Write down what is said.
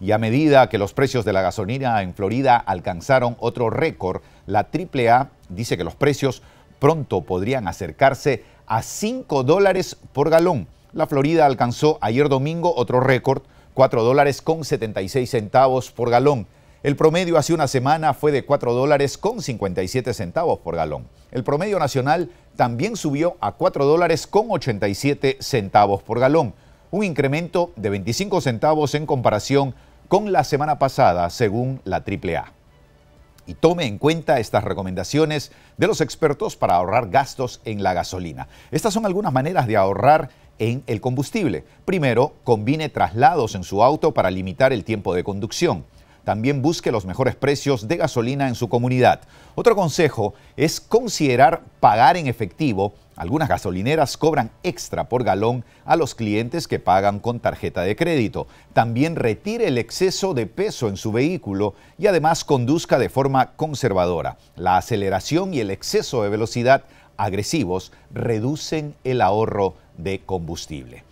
Y a medida que los precios de la gasolina en Florida alcanzaron otro récord, la AAA dice que los precios pronto podrían acercarse a 5 dólares por galón. La Florida alcanzó ayer domingo otro récord, 4 dólares con 76 centavos por galón. El promedio hace una semana fue de 4 dólares con 57 centavos por galón. El promedio nacional también subió a 4 dólares con 87 centavos por galón, un incremento de 25 centavos en comparación con la semana pasada, según la AAA. Y tome en cuenta estas recomendaciones de los expertos para ahorrar gastos en la gasolina. Estas son algunas maneras de ahorrar en el combustible. Primero, combine traslados en su auto para limitar el tiempo de conducción. También busque los mejores precios de gasolina en su comunidad. Otro consejo es considerar pagar en efectivo. Algunas gasolineras cobran extra por galón a los clientes que pagan con tarjeta de crédito. También retire el exceso de peso en su vehículo y además conduzca de forma conservadora. La aceleración y el exceso de velocidad agresivos reducen el ahorro de combustible.